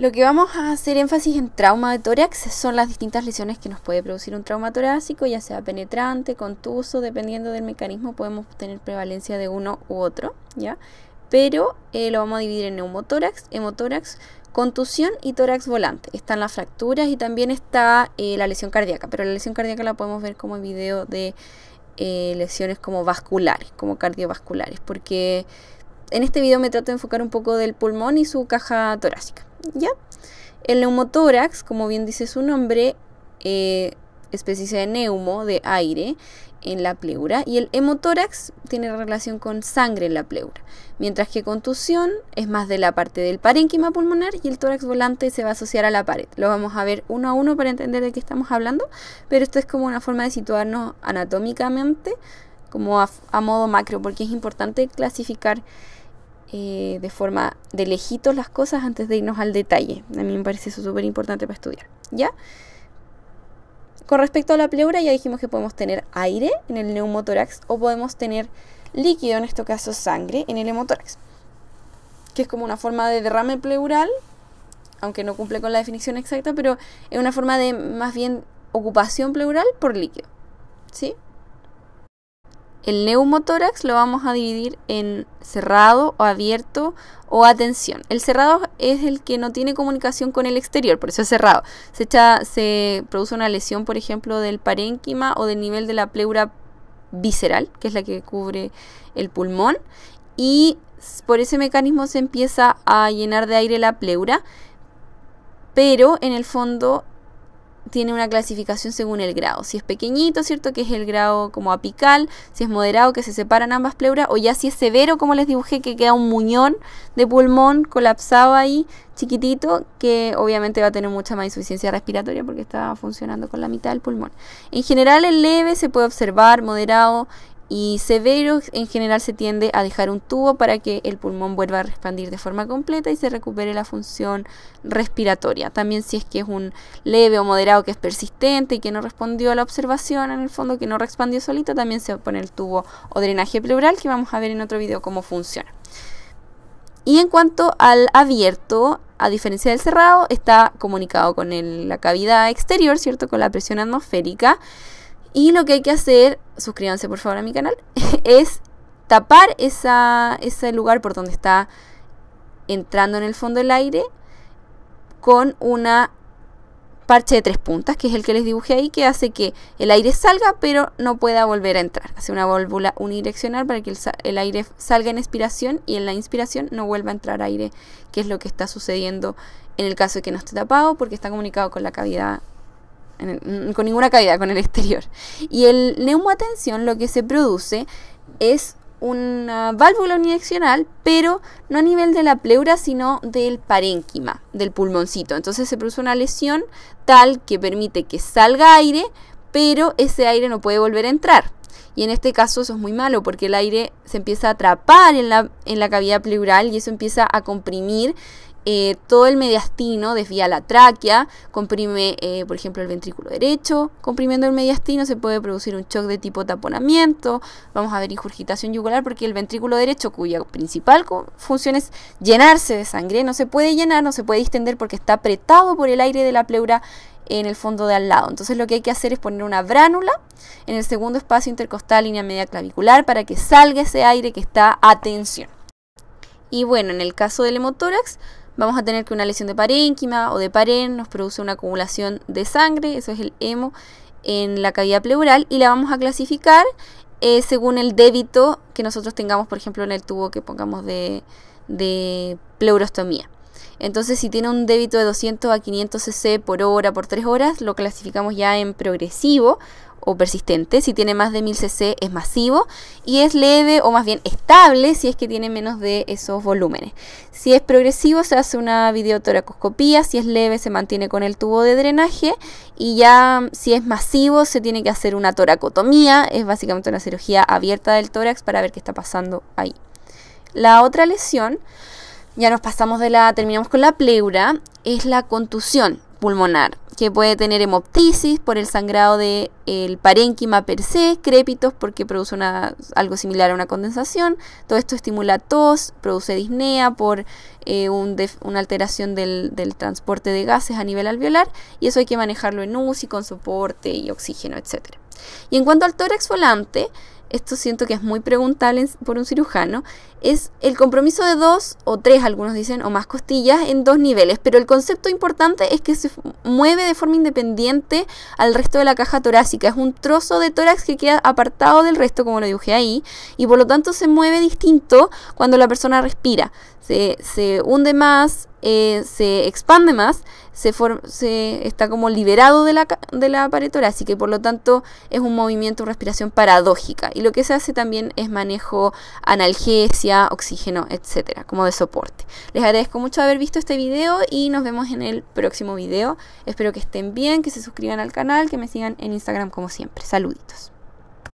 Lo que vamos a hacer énfasis en trauma de tórax son las distintas lesiones que nos puede producir un trauma torácico, ya sea penetrante, contuso, dependiendo del mecanismo podemos tener prevalencia de uno u otro, ¿ya? Pero eh, lo vamos a dividir en neumotórax, hemotórax, contusión y tórax volante. Están las fracturas y también está eh, la lesión cardíaca, pero la lesión cardíaca la podemos ver como en video de eh, lesiones como vasculares, como cardiovasculares, porque en este video me trato de enfocar un poco del pulmón y su caja torácica. ¿ya? El neumotórax, como bien dice su nombre, eh, especie de neumo, de aire, en la pleura y el hemotórax tiene relación con sangre en la pleura, mientras que contusión es más de la parte del parénquima pulmonar y el tórax volante se va a asociar a la pared. Lo vamos a ver uno a uno para entender de qué estamos hablando, pero esto es como una forma de situarnos anatómicamente como a, modo macro, porque es importante clasificar eh, de forma de lejitos las cosas antes de irnos al detalle. A mí me parece eso súper importante para estudiar. ¿Ya? Con respecto a la pleura, ya dijimos que podemos tener aire en el neumotórax o podemos tener líquido, en este caso sangre, en el hemotórax, que es como una forma de derrame pleural, aunque no cumple con la definición exacta, pero es una forma de más bien ocupación pleural por líquido. ¿Sí? El neumotórax lo vamos a dividir en cerrado o abierto o atención. El cerrado es el que no tiene comunicación con el exterior, por eso es cerrado. Se, se produce una lesión, por ejemplo, del parénquima o del nivel de la pleura visceral, que es la que cubre el pulmón, y por ese mecanismo se empieza a llenar de aire la pleura, pero en el fondo tiene una clasificación según el grado. Si es pequeñito, ¿cierto? Que es el grado como apical, si es moderado, que se separan ambas pleuras, o ya si es severo, como les dibujé, que queda un muñón de pulmón colapsado ahí, chiquitito, que obviamente va a tener mucha más insuficiencia respiratoria porque está funcionando con la mitad del pulmón. En general, el leve se puede observar, moderado y severo en general se tiende a dejar un tubo para que el pulmón vuelva a expandir de forma completa y se recupere la función respiratoria. También si es que es un leve o moderado que es persistente y que no respondió a la observación en el fondo, que no respondió solito, también se pone el tubo o drenaje pleural que vamos a ver en otro video cómo funciona. Y en cuanto al abierto, a diferencia del cerrado, está comunicado con la cavidad exterior, ¿cierto? Con la presión atmosférica. Y lo que hay que hacer, suscríbanse por favor a mi canal, es tapar esa, ese lugar por donde está entrando en el fondo el aire con una parche de tres puntas, que es el que les dibujé ahí, que hace que el aire salga pero no pueda volver a entrar. Hace una válvula unidireccional para que el, el, aire salga en expiración y en la inspiración no vuelva a entrar aire, que es lo que está sucediendo en el caso de que no esté tapado porque está comunicado con la cavidad Mm, con ninguna cavidad con el exterior. Y el neumotensión lo que se produce es una válvula unidireccional, pero no a nivel de la pleura, sino del parénquima, del pulmoncito. Entonces se produce una lesión tal que permite que salga aire, pero ese aire no puede volver a entrar. Y en este caso eso es muy malo porque el aire se empieza a atrapar la, en la cavidad pleural y eso empieza a comprimir eh, todo el mediastino, desvía la tráquea, comprime, eh, por ejemplo, el ventrículo derecho. Comprimiendo el mediastino se puede producir un shock de tipo taponamiento. Vamos a ver injurgitación yugular porque el ventrículo derecho, cuya principal función es llenarse de sangre, no se puede llenar, no se puede distender porque está apretado por el aire de la pleura en el fondo de al lado. Entonces lo que hay que hacer es poner una bránula en el segundo espacio intercostal, línea media clavicular, para que salga ese aire que está a tensión. Y bueno, en el caso del hemotórax, vamos a tener que una lesión de parénquima o de parén nos produce una acumulación de sangre, eso es el hemo en la cavidad pleural y la vamos a clasificar eh, según el débito que nosotros tengamos, por ejemplo, en el tubo que pongamos de, de pleurostomía. Entonces, si tiene un débito de 200 a 500 cc por hora por 3 horas, lo clasificamos ya en progresivo o persistente, si tiene más de 1000 cc es masivo y es leve o más bien estable si es que tiene menos de esos volúmenes. Si es progresivo se hace una videotoracoscopía, si es leve se mantiene con el tubo de drenaje y ya mm, si es masivo se tiene que hacer una toracotomía, es básicamente una cirugía abierta del tórax para ver qué está pasando ahí. La otra lesión, ya nos pasamos de la, terminamos con la pleura, es la contusión pulmonar que puede tener hemoptisis por el sangrado del de parénquima per se, ...crepitos porque produce algo similar a una condensación, todo esto estimula tos, produce disnea por eh, una alteración del, del, transporte de gases a nivel alveolar y eso hay que manejarlo en UCI con soporte y oxígeno, etc. Y en cuanto al tórax volante, esto siento que es muy preguntable por un cirujano, es el compromiso de dos o tres, algunos dicen, o más costillas en dos niveles, pero el concepto importante es que se mueve de forma independiente al resto de la caja torácica, es un trozo de tórax que queda apartado del resto, como lo dibujé ahí, y por lo tanto se mueve distinto cuando la persona respira, se, se hunde más, eh, se expande más, se, se, está como liberado de la, de la pared torácica por lo tanto es un movimiento, respiración paradójica. Y lo que se hace también es manejo analgesia, oxígeno, etcétera, como de soporte. Les agradezco mucho haber visto este video y nos vemos en el próximo video. Espero que estén bien, que se suscriban al canal, que me sigan en Instagram como siempre. Saluditos.